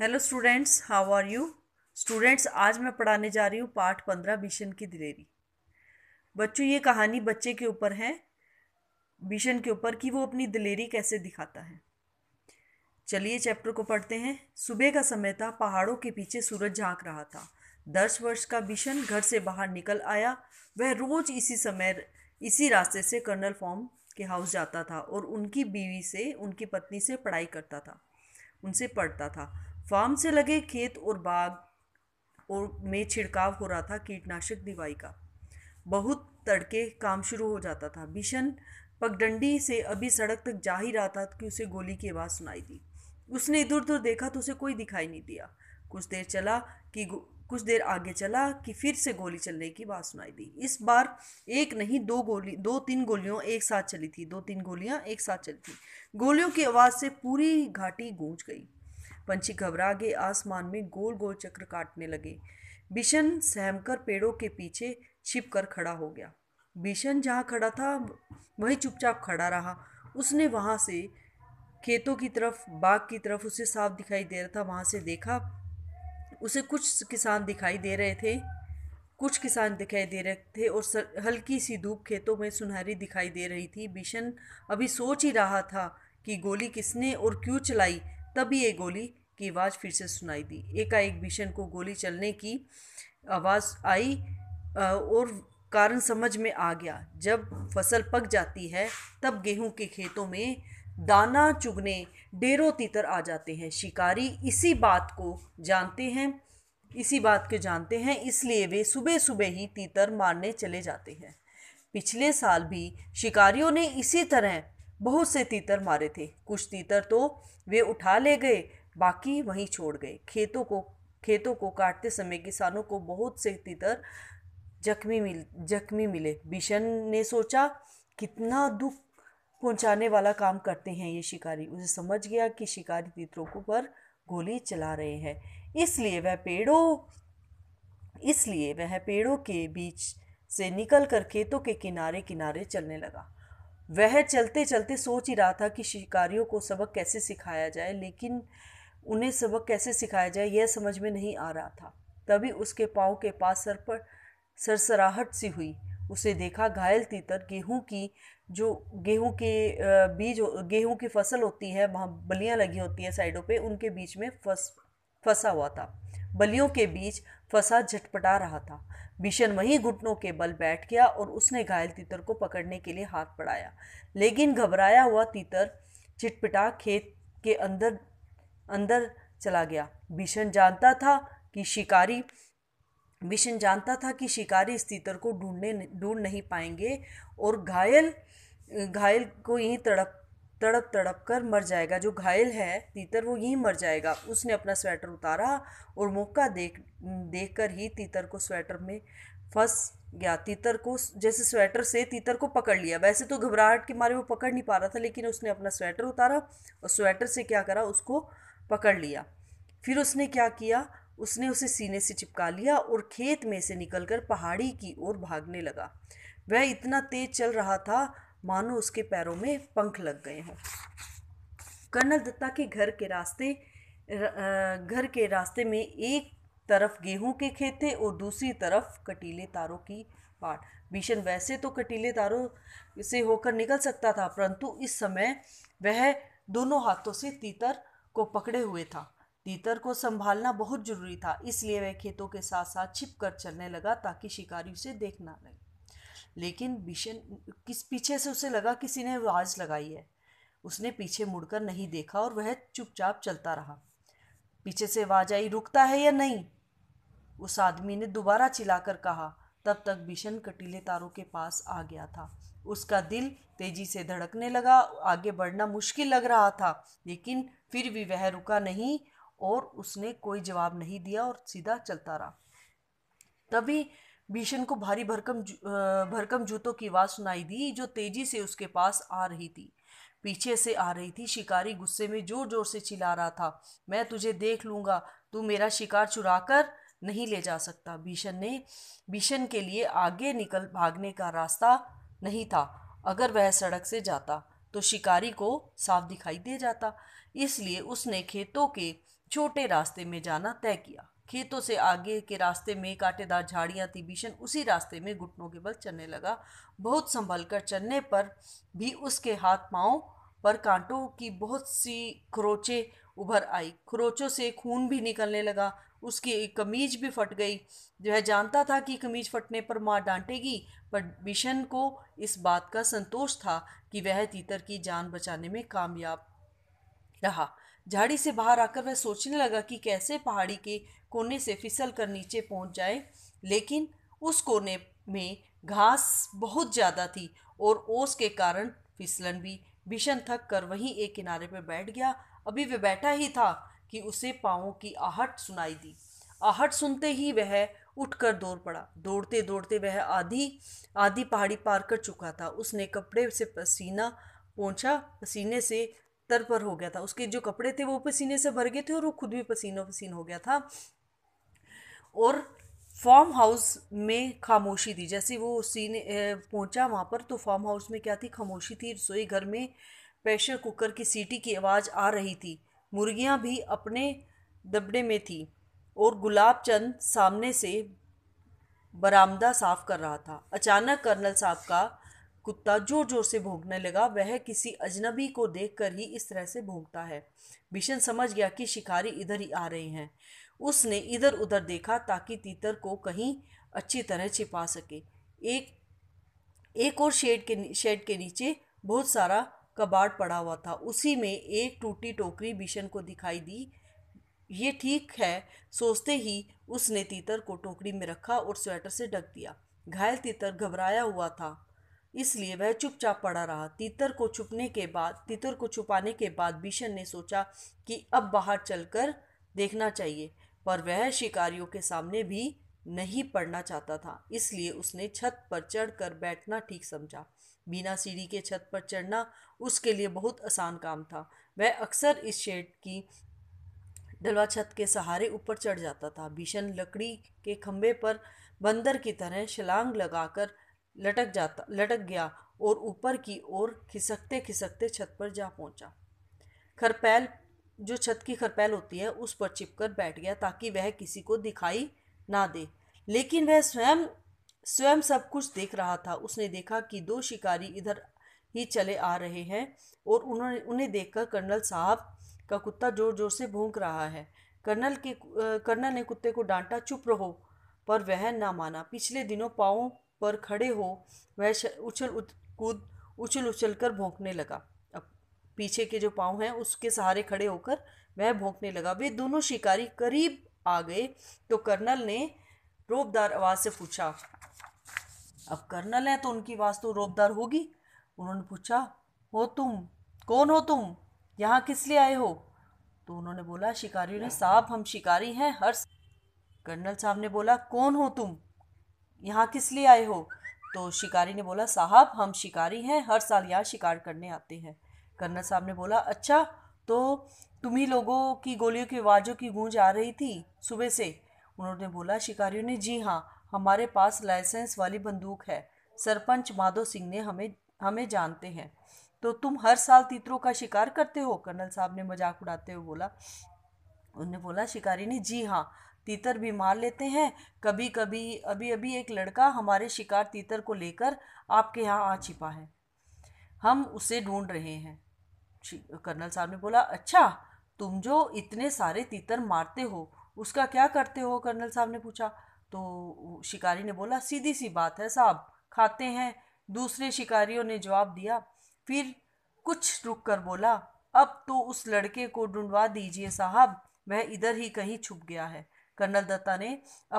hello students how are you students आज मैं पढ़ाने जा रही हूँ पाठ पंद्रह भीषण की दिलेरी बच्चों ये कहानी बच्चे के ऊपर है भीषण के ऊपर कि वो अपनी दिलेरी कैसे दिखाता है चलिए चैप्टर को पढ़ते हैं सुबह का समय था पहाड़ों के पीछे सूरज झांक रहा था दस वर्ष का भीषण घर से बाहर निकल आया वह रोज इसी समय इसी रास्ते से कर्नल फॉर्म के हाउस जाता था और उनकी बीवी से उनकी पत्नी से पढ़ाई करता था उनसे पढ़ता था फार्म से लगे खेत और बाग और में छिड़काव हो रहा था कीटनाशक दवाई का बहुत तड़के काम शुरू हो जाता था भीषण पगडंडी से अभी सड़क तक जा ही रहा था कि उसे गोली की आवाज़ सुनाई दी उसने इधर उधर देखा तो उसे कोई दिखाई नहीं दिया कुछ देर चला कि कुछ देर आगे चला कि फिर से गोली चलने की बात सुनाई दी इस बार एक नहीं दो गोली दो तीन गोलियों एक साथ चली थी दो तीन गोलियां एक साथ चली थी गोलियों की आवाज़ से पूरी घाटी गूंज गई पंछी घबरा गए आसमान में गोल गोल चक्र काटने लगे बिशन सहमकर पेड़ों के पीछे छिप कर खड़ा हो गया बिशन जहाँ खड़ा था वहीं चुपचाप खड़ा रहा उसने वहाँ से खेतों की तरफ बाग की तरफ उसे साफ दिखाई दे रहा था वहाँ से देखा उसे कुछ किसान दिखाई दे रहे थे कुछ किसान दिखाई दे रहे थे और सर, हल्की सी धूप खेतों में सुनहरी दिखाई दे रही थी बिशन अभी सोच ही रहा था कि गोली किसने और क्यों चलाई तभी ये गोली की आवाज़ फिर से सुनाई दी एकाएक भीषण को गोली चलने की आवाज़ आई और कारण समझ में आ गया जब फसल पक जाती है तब गेहूं के खेतों में दाना चुगने डेरों तीतर आ जाते हैं शिकारी इसी बात को जानते हैं इसी बात के जानते हैं इसलिए वे सुबह सुबह ही तीतर मारने चले जाते हैं पिछले साल भी शिकारियों ने इसी तरह बहुत से तीतर मारे थे कुछ तीतर तो वे उठा ले गए बाकी वहीं छोड़ गए खेतों को खेतों को काटते समय किसानों को बहुत से तितर जख्मी मिल जख्मी मिले भीषण ने सोचा कितना दुख पहुंचाने वाला काम करते हैं ये शिकारी उसे समझ गया कि शिकारी तितरों को पर गोली चला रहे हैं इसलिए वह पेड़ों इसलिए वह पेड़ों के बीच से निकल कर खेतों के किनारे किनारे चलने लगा वह चलते चलते सोच ही रहा था कि शिकारियों को सबक कैसे सिखाया जाए लेकिन उन्हें सबक कैसे सिखाया जाए यह समझ में नहीं आ रहा था तभी उसके पाँव के पास सर पर सरसराहट सी हुई उसे देखा घायल तीतर गेहूं की जो गेहूं के बीज गेहूं की फसल होती है वहाँ बलियाँ लगी होती हैं साइडों पे उनके बीच में फस फंसा हुआ था बलियों के बीच फंसा झटपटा रहा था भीषण वहीं घुटनों के बल बैठ गया और उसने घायल तीतर को पकड़ने के लिए हाथ बढ़ाया लेकिन घबराया हुआ तीतर चिटपिटा खेत के अंदर अंदर चला गया भीषण जानता था कि शिकारी भीषण जानता था कि शिकारी इस तीतर को ढूंढने ढूंढ नहीं पाएंगे और घायल घायल को यहीं तड़प तड़प तड़प कर मर जाएगा जो घायल है तीतर वो यहीं मर जाएगा उसने अपना स्वेटर उतारा और मौका देख देख कर ही तीतर को स्वेटर में फंस गया तीतर को जैसे स्वेटर से तीतर को पकड़ लिया वैसे तो घबराहट के मारे वो पकड़ नहीं पा रहा था लेकिन उसने अपना स्वेटर उतारा और स्वेटर से क्या करा उसको पकड़ लिया फिर उसने क्या किया उसने उसे सीने से चिपका लिया और खेत में से निकलकर पहाड़ी की ओर भागने लगा वह इतना तेज चल रहा था मानो उसके पैरों में पंख लग गए हों कर्नल दत्ता के घर के रास्ते घर के रास्ते में एक तरफ गेहूं के खेत थे और दूसरी तरफ कटीले तारों की बाट भीषण वैसे तो कटीले तारों से होकर निकल सकता था परंतु इस समय वह दोनों हाथों से तीतर को पकड़े हुए था तीतर को संभालना बहुत जरूरी था इसलिए वह खेतों के साथ साथ छिप कर चलने लगा ताकि शिकारी उसे देख ना लगे लेकिन बिशन किस पीछे से उसे लगा किसी ने आवाज लगाई है उसने पीछे मुड़कर नहीं देखा और वह चुपचाप चलता रहा पीछे से आवाज आई रुकता है या नहीं उस आदमी ने दोबारा चिल्लाकर कहा तब तक भीषण कटीले तारों के पास आ गया था उसका दिल तेजी से धड़कने लगा आगे बढ़ना मुश्किल लग रहा था लेकिन फिर भी वह रुका नहीं और उसने कोई जवाब नहीं दिया और सीधा चलता रहा तभी भीषण को भारी भरकम भरकम जूतों की आवाज़ सुनाई दी जो तेजी से उसके पास आ रही थी पीछे से आ रही थी शिकारी गुस्से में जोर जोर से चिल्ला रहा था मैं तुझे देख लूंगा तू मेरा शिकार चुरा कर नहीं ले जा सकता भीषण ने भीषण के लिए आगे निकल भागने का रास्ता नहीं था अगर वह सड़क से जाता तो शिकारी को साफ दिखाई दे जाता इसलिए उसने खेतों के छोटे रास्ते में जाना तय किया खेतों से आगे के रास्ते में कांटेदार झाड़ियाँ थी भीषण उसी रास्ते में घुटनों के बल चलने लगा बहुत संभल कर चलने पर भी उसके हाथ पाँव पर कांटों की बहुत सी खरोचे उभर आई खरोचों से खून भी निकलने लगा उसकी कमीज भी फट गई जो है जानता था कि कमीज फटने पर माँ डांटेगी पर बिशन को इस बात का संतोष था कि वह तीतर की जान बचाने में कामयाब रहा झाड़ी से बाहर आकर वह सोचने लगा कि कैसे पहाड़ी के कोने से फिसल कर नीचे पहुंच जाए लेकिन उस कोने में घास बहुत ज़्यादा थी और ओस के कारण फिसलन भी भीषण थक कर वहीं एक किनारे पर बैठ गया अभी वह बैठा ही था कि उसे पाँवों की आहट सुनाई दी आहट सुनते ही वह उठकर दौड़ पड़ा दौड़ते दौड़ते वह आधी आधी पहाड़ी पार कर चुका था उसने कपड़े से पसीना पहुंचा पसीने से तर पर हो गया था उसके जो कपड़े थे वो पसीने से भर गए थे और वो खुद भी पसीना पसीन हो गया था और फार्म हाउस में खामोशी थी जैसे वो सीने पहुंचा वहाँ पर तो फार्म हाउस में क्या थी खामोशी थी रसोई घर में प्रेशर कुकर की सीटी की आवाज़ आ रही थी मुर्गियाँ भी अपने दबड़े में थी और गुलाब चंद सामने से बरामदा साफ कर रहा था अचानक कर्नल साहब का कुत्ता जोर जोर से भोंकने लगा वह किसी अजनबी को देखकर ही इस तरह से भोंकता है भीषण समझ गया कि शिकारी इधर ही आ रहे हैं उसने इधर उधर देखा ताकि तीतर को कहीं अच्छी तरह छिपा सके एक एक और शेड के शेड के नीचे बहुत सारा कबाट पड़ा हुआ था उसी में एक टूटी टोकरी भीषण को दिखाई दी ये ठीक है सोचते ही उसने तीतर को टोकरी में रखा और स्वेटर से ढक दिया घायल तीतर घबराया हुआ था इसलिए वह चुपचाप पड़ा रहा तीतर को छुपने के बाद तीतर को छुपाने के बाद भीषण ने सोचा कि अब बाहर चलकर देखना चाहिए पर वह शिकारियों के सामने भी नहीं पड़ना चाहता था इसलिए उसने छत पर चढ़कर बैठना ठीक समझा बिना सीढ़ी के छत पर चढ़ना उसके लिए बहुत आसान काम था वह अक्सर इस शेड की डलवा छत के सहारे ऊपर चढ़ जाता था भीषण लकड़ी के खम्भे पर बंदर की तरह छलांग लगाकर लटक जाता लटक गया और ऊपर की ओर खिसकते खिसकते छत पर जा पहुंचा खरपैल जो छत की खरपैल होती है उस पर चिपकर बैठ गया ताकि वह किसी को दिखाई ना दे लेकिन वह स्वयं स्वयं सब कुछ देख रहा था उसने देखा कि दो शिकारी इधर ही चले आ रहे हैं और उन्होंने उन्हें देखकर कर्नल साहब का कुत्ता जोर जोर से भोंक रहा है कर्नल के कर्नल ने कुत्ते को डांटा चुप रहो पर वह ना माना पिछले दिनों पाँव पर खड़े हो वह उछल कूद उछल उछल कर भोंकने लगा अब पीछे के जो पाँव हैं उसके सहारे खड़े होकर वह भोंकने लगा वे दोनों शिकारी करीब आ गए तो कर्नल ने रोबदार आवाज़ से पूछा अब कर्नल हैं तो उनकी आवाज़ तो रोबदार होगी उन्होंने पूछा हो तुम कौन हो तुम यहाँ किस लिए आए हो तो उन्होंने बोला शिकारियों ने साहब हम शिकारी हैं हर कर्नल साहब ने बोला कौन हो तुम यहाँ किस लिए आए हो तो शिकारी ने बोला साहब हम शिकारी हैं हर साल यहाँ शिकार करने आते हैं कर्नल साहब ने बोला अच्छा तो तुम ही लोगों की गोलियों की आवाज़ों की गूंज आ रही थी सुबह से उन्होंने बोला शिकारियों ने जी हाँ हमारे पास लाइसेंस वाली बंदूक है सरपंच माधो सिंह ने हमें हमें जानते हैं तो तुम हर साल तीतरों का शिकार करते हो कर्नल साहब ने मजाक उड़ाते हुए बोला उन्होंने बोला शिकारी ने जी हाँ तीतर भी मार लेते हैं कभी कभी अभी अभी एक लड़का हमारे शिकार तीतर को लेकर आपके यहाँ आ छिपा है हम उसे ढूंढ रहे हैं कर्नल साहब ने बोला अच्छा तुम जो इतने सारे तीतर मारते हो उसका क्या करते हो कर्नल साहब ने पूछा तो शिकारी ने बोला सीधी सी बात है साहब खाते हैं दूसरे शिकारियों ने जवाब दिया फिर कुछ रुक कर बोला अब तो उस लड़के को ढूंढवा दीजिए साहब वह इधर ही कहीं छुप गया है कर्नल दत्ता ने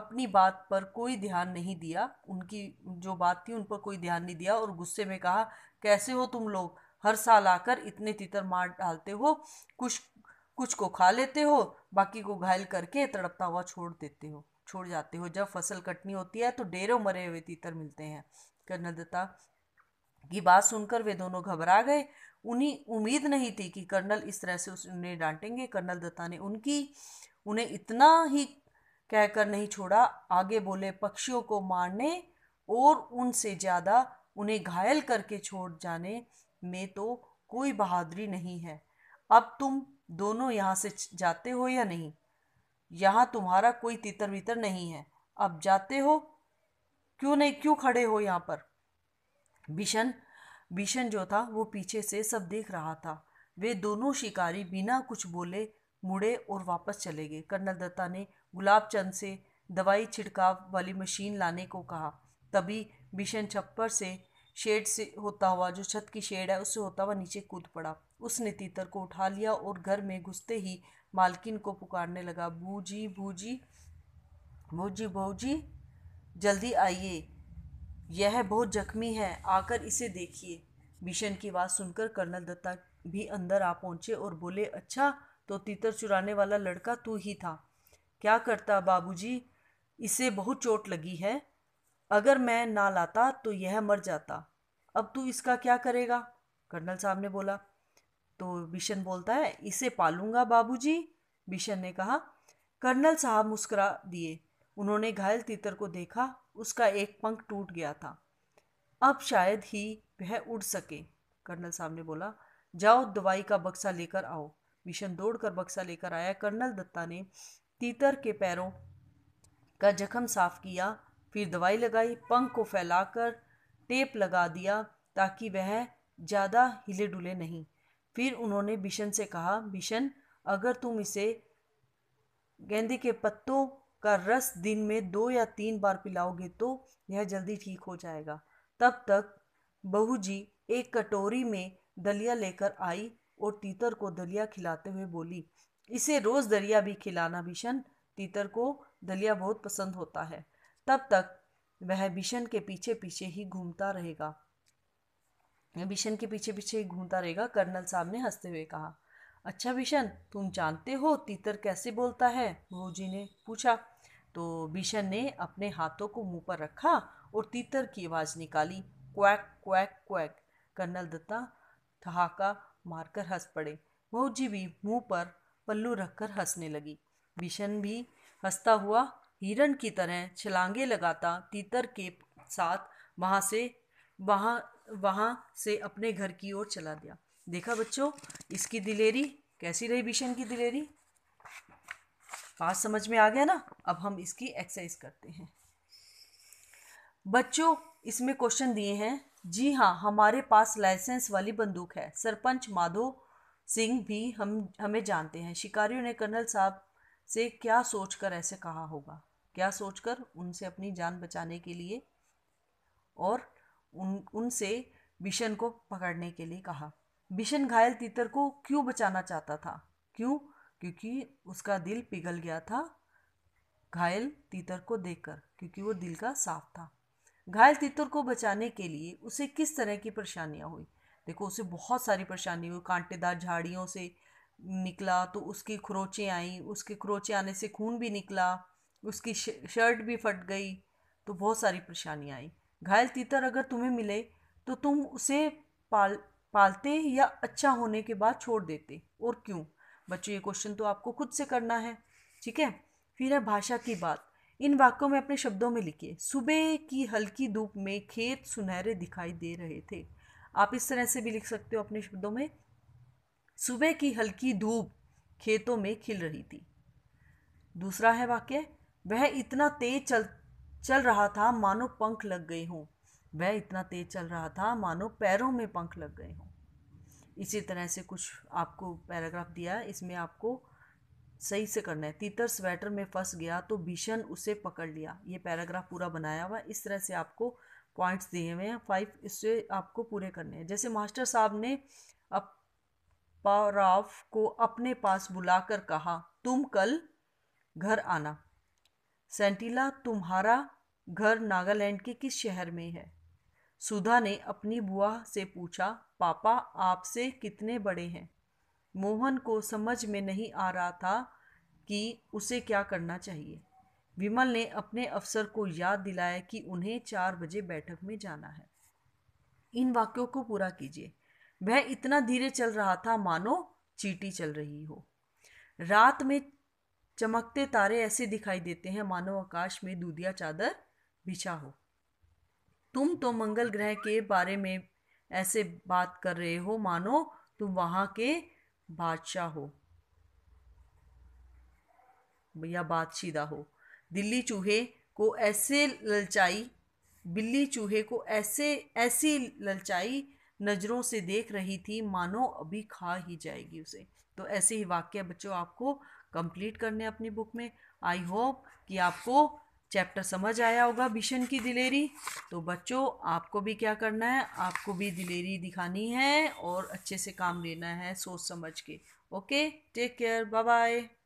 अपनी बात पर कोई ध्यान नहीं दिया उनकी जो बात थी उन पर कोई ध्यान नहीं दिया और गुस्से में कहा कैसे हो तुम लोग हर साल आकर इतने तितर मार डालते हो कुछ कुछ को खा लेते हो बाकी को घायल करके तड़पता हुआ छोड़ देते हो छोड़ जाते हो जब फसल कटनी होती है तो डेरों मरे हुए तीतर मिलते हैं कर्णदत्ता की बात सुनकर वे दोनों घबरा गए उन्हें उम्मीद नहीं थी कि कर्नल इस तरह से उन्हें डांटेंगे कर्नल दत्ता ने उनकी उन्हें इतना ही कहकर नहीं छोड़ा आगे बोले पक्षियों को मारने और उनसे ज़्यादा उन्हें घायल करके छोड़ जाने में तो कोई बहादुरी नहीं है अब तुम दोनों यहाँ से जाते हो या नहीं यहाँ तुम्हारा कोई तितर वितर नहीं है अब जाते हो क्यों नहीं क्यों खड़े हो यहाँ पर बिशन बिशन जो था वो पीछे से सब देख रहा था वे दोनों शिकारी बिना कुछ बोले मुड़े और वापस चले गए कर्नल दत्ता ने गुलाब चंद से दवाई छिड़काव वाली मशीन लाने को कहा तभी भीषण छप्पर से शेड से होता हुआ जो छत की शेड है उससे होता हुआ नीचे कूद पड़ा उसने तीतर को उठा लिया और घर में घुसते ही मालकिन को पुकारने लगा भूजी भूजी भूजी भूजी जल्दी आइए यह बहुत जख्मी है आकर इसे देखिए मिशन की बात सुनकर कर्नल दत्ता भी अंदर आ पहुंचे और बोले अच्छा तो तीतर चुराने वाला लड़का तू ही था क्या करता बाबूजी इसे बहुत चोट लगी है अगर मैं ना लाता तो यह मर जाता अब तू इसका क्या करेगा कर्नल साहब ने बोला तो बिशन बोलता है इसे पालूंगा बाबूजी बिशन ने कहा कर्नल साहब मुस्कुरा दिए उन्होंने घायल तीतर को देखा उसका एक पंख टूट गया था अब शायद ही वह उड़ सके कर्नल साहब ने बोला जाओ दवाई का बक्सा लेकर आओ मिशन दौड़कर बक्सा लेकर आया कर्नल दत्ता ने तीतर के पैरों का जख्म साफ किया फिर दवाई लगाई पंख को फैलाकर टेप लगा दिया ताकि वह ज़्यादा हिले डुले नहीं फिर उन्होंने बिशन से कहा बिशन अगर तुम इसे गेंदे के पत्तों का रस दिन में दो या तीन बार पिलाओगे तो यह जल्दी ठीक हो जाएगा तब तक बहू जी एक कटोरी में दलिया लेकर आई और तीतर को दलिया खिलाते हुए बोली इसे रोज़ दलिया भी खिलाना भीषण तीतर को दलिया बहुत पसंद होता है तब तक वह भीषण के पीछे पीछे ही घूमता रहेगा भीषण के पीछे पीछे घूमता रहेगा कर्नल साहब ने हंसते हुए कहा अच्छा भीषण तुम जानते हो तीतर कैसे बोलता है बहू जी ने पूछा तो भीषण ने अपने हाथों को मुंह पर रखा और तीतर की आवाज़ निकाली quack quack quack colonel Datta ठहाका मारकर हंस पड़े बहू जी भी मुंह पर पल्लू रखकर हंसने लगी भीषण भी हंसता हुआ हिरन की तरह छलांगे लगाता तीतर के साथ वहाँ से वहाँ वहाँ से अपने घर की ओर चला दिया देखा बच्चों इसकी दिलेरी कैसी रही भीषण की दिलेरी बात समझ में आ गया ना अब हम इसकी एक्सरसाइज करते हैं बच्चों इसमें क्वेश्चन दिए हैं जी हाँ हमारे पास लाइसेंस वाली बंदूक है सरपंच माधो सिंह भी हम हमें जानते हैं शिकारियों ने कर्नल साहब से क्या सोचकर ऐसे कहा होगा क्या सोचकर उनसे अपनी जान बचाने के लिए और उन उनसे बिशन को पकड़ने के लिए कहा बिशन घायल तीतर को क्यों बचाना चाहता था क्यों क्योंकि उसका दिल पिघल गया था घायल तीतर को देखकर क्योंकि वो दिल का साफ था घायल तीतर को बचाने के लिए उसे किस तरह की परेशानियाँ हुई देखो उसे बहुत सारी परेशानी हुई कांटेदार झाड़ियों से निकला तो उसकी खरोचें आई उसके खरोचे आने से खून भी निकला उसकी शर्ट भी फट गई तो बहुत सारी परेशानियाँ आई घायल तीतर अगर तुम्हें मिले तो तुम उसे पाल पालते या अच्छा होने के बाद छोड़ देते और क्यों बच्चों ये क्वेश्चन तो आपको खुद से करना है ठीक है फिर है भाषा की बात इन वाक्यों में अपने शब्दों में लिखिए सुबह की हल्की धूप में खेत सुनहरे दिखाई दे रहे थे आप इस तरह से भी लिख सकते हो अपने शब्दों में सुबह की हल्की धूप खेतों में खिल रही थी दूसरा है वाक्य वह इतना तेज चल चल रहा था मानो पंख लग गए हों वह इतना तेज चल रहा था मानो पैरों में पंख लग गए हों इसी तरह से कुछ आपको पैराग्राफ दिया है इसमें आपको सही से करना है तीतर स्वेटर में फंस गया तो भीषण उसे पकड़ लिया ये पैराग्राफ पूरा बनाया हुआ इस तरह से आपको पॉइंट्स दिए हुए हैं फाइव इससे आपको पूरे करने हैं जैसे मास्टर साहब ने अपराव को अपने पास बुलाकर कहा तुम कल घर आना सेंटिला तुम्हारा घर नागालैंड के किस शहर में है सुधा ने अपनी बुआ से पूछा पापा आपसे कितने बड़े हैं मोहन को समझ में नहीं आ रहा था कि उसे क्या करना चाहिए विमल ने अपने अफसर को याद दिलाया कि उन्हें चार बजे बैठक में जाना है इन वाक्यों को पूरा कीजिए वह इतना धीरे चल रहा था मानो चीटी चल रही हो रात में चमकते तारे ऐसे दिखाई देते हैं मानो आकाश में दूधिया चादर बिछा हो तुम तो मंगल ग्रह के बारे में ऐसे बात कर रहे हो मानो तुम वहां के बादशाह हो या बादशीदा हो दिल्ली चूहे को ऐसे ललचाई बिल्ली चूहे को ऐसे ऐसी ललचाई नज़रों से देख रही थी मानो अभी खा ही जाएगी उसे तो ऐसे ही वाक्य बच्चों आपको कंप्लीट करने अपनी बुक में आई होप कि आपको चैप्टर समझ आया होगा बिशन की दिलेरी तो बच्चों आपको भी क्या करना है आपको भी दिलेरी दिखानी है और अच्छे से काम लेना है सोच समझ के okay take care bye bye